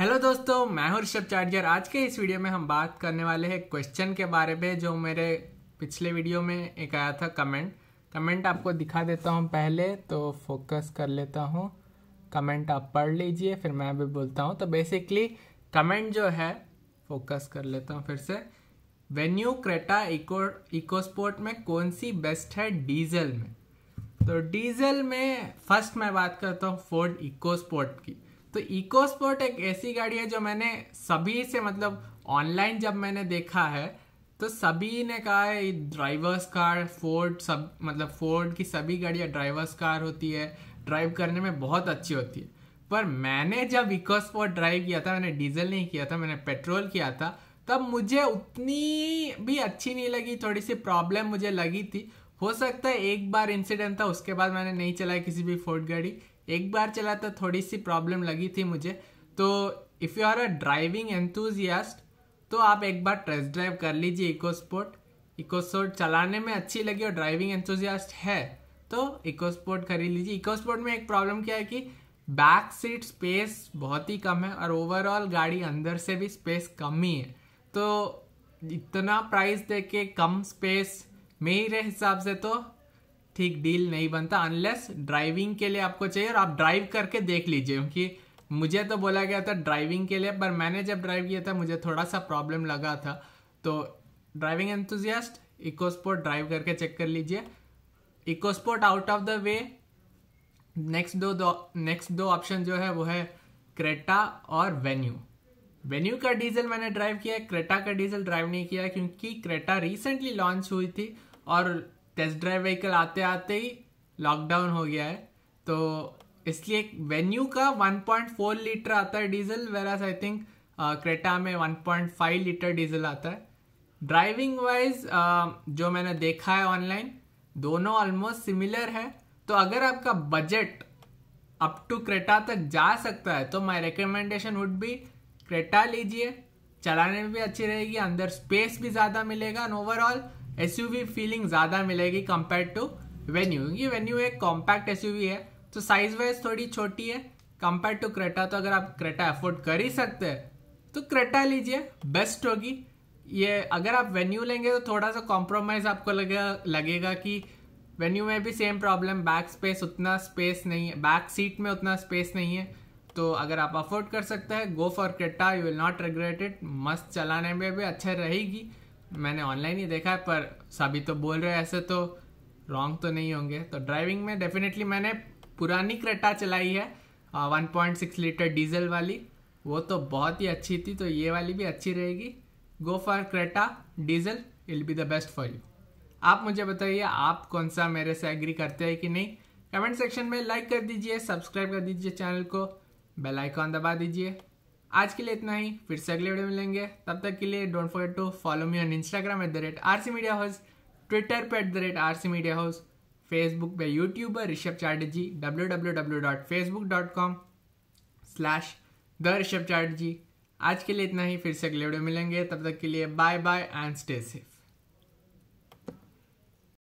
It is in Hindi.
हेलो दोस्तों मैं हूं ऋषभ चार्जर आज के इस वीडियो में हम बात करने वाले हैं क्वेश्चन के बारे में जो मेरे पिछले वीडियो में एक आया था कमेंट कमेंट आपको दिखा देता हूं पहले तो फोकस कर लेता हूं कमेंट आप पढ़ लीजिए फिर मैं भी बोलता हूं तो बेसिकली कमेंट जो है फोकस कर लेता हूं फिर से वेन्यू क्रेटा इको इकोस्पोर्ट में कौन सी बेस्ट है डीजल में तो डीजल में फर्स्ट मैं बात करता हूँ फोर्ड इकोस्पोर्ट की तो इको स्पोर्ट एक ऐसी गाड़ी है जो मैंने सभी से मतलब ऑनलाइन जब मैंने देखा है तो सभी ने कहा है ड्राइवर्स कार फोर्ड सब मतलब फोर्ड की सभी गाड़ियाँ ड्राइवर्स कार होती है ड्राइव करने में बहुत अच्छी होती है पर मैंने जब इको स्पोर्ट ड्राइव किया था मैंने डीजल नहीं किया था मैंने पेट्रोल किया था तब मुझे उतनी भी अच्छी नहीं लगी थोड़ी सी प्रॉब्लम मुझे लगी थी हो सकता है एक बार इंसिडेंट था उसके बाद मैंने नहीं चलाया किसी भी फोर्ड गाड़ी एक बार चला था तो थोड़ी सी प्रॉब्लम लगी थी मुझे तो if you are a driving enthusiast तो आप एक बार टेस्ट ड्राइव कर लीजिए इकोस्पोर्ट इकोस्पोर्ट चलाने में अच्छी लगी और ड्राइविंग एंथुजियास्ट है तो इकोस्पोर्ट खरीद लीजिए इकोस्पोर्ट में एक प्रॉब्लम क्या है कि बैक सीट स्पेस बहुत ही कम है और ओवरऑल गाड़ी अंदर से भी स्पेस कम ही है तो इतना प्राइस दे के कम स्पेस मेरे हिसाब से तो ठीक डील नहीं बनता अनलेस ड्राइविंग के लिए आपको चाहिए और आप ड्राइव करके देख लीजिए क्योंकि मुझे तो बोला गया था ड्राइविंग के लिए पर मैंने जब ड्राइव किया था मुझे थोड़ा सा प्रॉब्लम लगा था तो ड्राइविंग एंथुजियास्ट इकोस्पोर्ट ड्राइव करके चेक कर लीजिए EcoSport out of the way next दो दो नेक्स्ट दो ऑप्शन जो है वो है क्रेटा और वेन्यू वेन्यू का डीजल मैंने ड्राइव किया है क्रेटा का डीजल ड्राइव नहीं किया क्योंकि क्रेटा रिसेंटली लॉन्च हुई थी और टेस्ट ड्राइव व्हीकल आते आते ही लॉकडाउन हो गया है तो इसलिए वेन्यू का 1.4 लीटर आता है डीजल वेराज आई थिंक क्रेटा में 1.5 लीटर डीजल आता है ड्राइविंग वाइज uh, जो मैंने देखा है ऑनलाइन दोनों ऑलमोस्ट सिमिलर है तो अगर आपका बजट अप टू क्रेटा तक जा सकता है तो my recommendation would be Creta लीजिए चलाने में भी अच्छी रहेगी अंदर स्पेस भी ज़्यादा मिलेगा एंड ओवरऑल एसयूवी फीलिंग ज़्यादा मिलेगी कंपेयर टू वेन्यू क्योंकि वेन्यू एक कॉम्पैक्ट एसयूवी है तो साइज वाइज थोड़ी छोटी है कंपेयर टू क्रेटा तो अगर आप क्रेटा अफोर्ड कर ही सकते हैं तो क्रेटा लीजिए बेस्ट होगी ये अगर आप वेन्यू लेंगे तो थोड़ा सा कॉम्प्रोमाइज़ आपको लगेगा लगेगा कि वेन्यू में भी सेम प्रॉब्लम बैक स्पेस उतना स्पेस नहीं है बैक सीट में उतना स्पेस नहीं है तो अगर आप अफोर्ड कर सकते हैं go for Creta you will not regret it मस्त चलाने में भी अच्छा रहेगी मैंने ऑनलाइन ही देखा है पर सभी तो बोल रहे ऐसे तो रॉन्ग तो नहीं होंगे तो ड्राइविंग में डेफिनेटली मैंने पुरानी क्रेटा चलाई है one point six litre diesel वाली वो तो बहुत ही अच्छी थी तो ये वाली भी अच्छी रहेगी go for Creta diesel will be the best for you आप मुझे बताइए आप कौन सा मेरे से एग्री करते हैं कि नहीं कमेंट सेक्शन में लाइक कर दीजिए सब्सक्राइब कर दीजिए चैनल को बेल आइकॉन दबा दीजिए आज के लिए इतना ही फिर से अगले वीडियो मिलेंगे तब तक के लिए don't forget to follow me on Instagram at the rate R C media house Twitter पर at the rate R C media house Facebook पे यूट्यूब पर Rishabh Chatterjee W W W dot Facebook dot com slash the Rishabh Chatterjee आज के लिए इतना ही फिर से अगले वीडियो मिलेंगे तब तक के लिए bye bye and stay safe